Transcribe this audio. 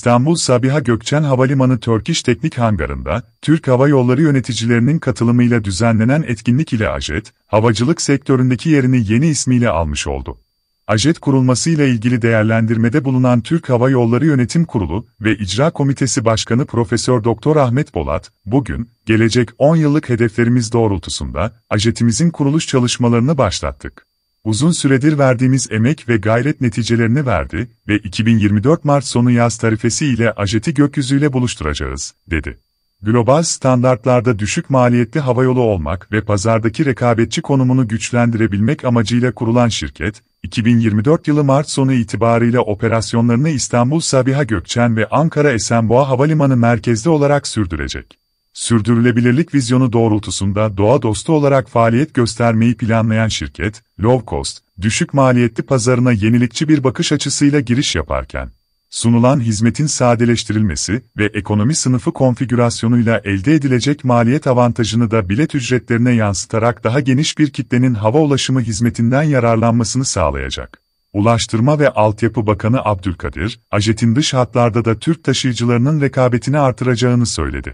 İstanbul Sabiha Gökçen Havalimanı Turkish Teknik Hangarı'nda, Türk Hava Yolları yöneticilerinin katılımıyla düzenlenen etkinlik ile AJET, havacılık sektöründeki yerini yeni ismiyle almış oldu. AJET kurulmasıyla ilgili değerlendirmede bulunan Türk Hava Yolları Yönetim Kurulu ve İcra Komitesi Başkanı Profesör Doktor Ahmet Bolat, bugün, gelecek 10 yıllık hedeflerimiz doğrultusunda, AJET'imizin kuruluş çalışmalarını başlattık uzun süredir verdiğimiz emek ve gayret neticelerini verdi ve 2024 Mart sonu yaz tarifesi ile ajeti gökyüzüyle buluşturacağız, dedi. Global standartlarda düşük maliyetli havayolu olmak ve pazardaki rekabetçi konumunu güçlendirebilmek amacıyla kurulan şirket, 2024 yılı Mart sonu itibarıyla operasyonlarını İstanbul Sabiha Gökçen ve Ankara Esenboğa Havalimanı merkezli olarak sürdürecek. Sürdürülebilirlik vizyonu doğrultusunda doğa dostu olarak faaliyet göstermeyi planlayan şirket, low cost, düşük maliyetli pazarına yenilikçi bir bakış açısıyla giriş yaparken, sunulan hizmetin sadeleştirilmesi ve ekonomi sınıfı konfigürasyonuyla elde edilecek maliyet avantajını da bilet ücretlerine yansıtarak daha geniş bir kitlenin hava ulaşımı hizmetinden yararlanmasını sağlayacak. Ulaştırma ve Altyapı Bakanı Abdülkadir, ajetin dış hatlarda da Türk taşıyıcılarının rekabetini artıracağını söyledi.